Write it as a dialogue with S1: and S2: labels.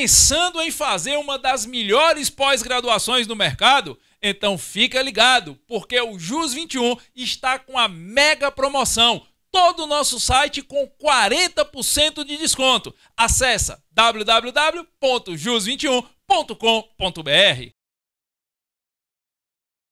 S1: pensando em fazer uma das melhores pós-graduações do mercado? Então fica ligado, porque o JUS 21 está com a mega promoção. Todo o nosso site com 40% de desconto. Acesse www.jus21.com.br.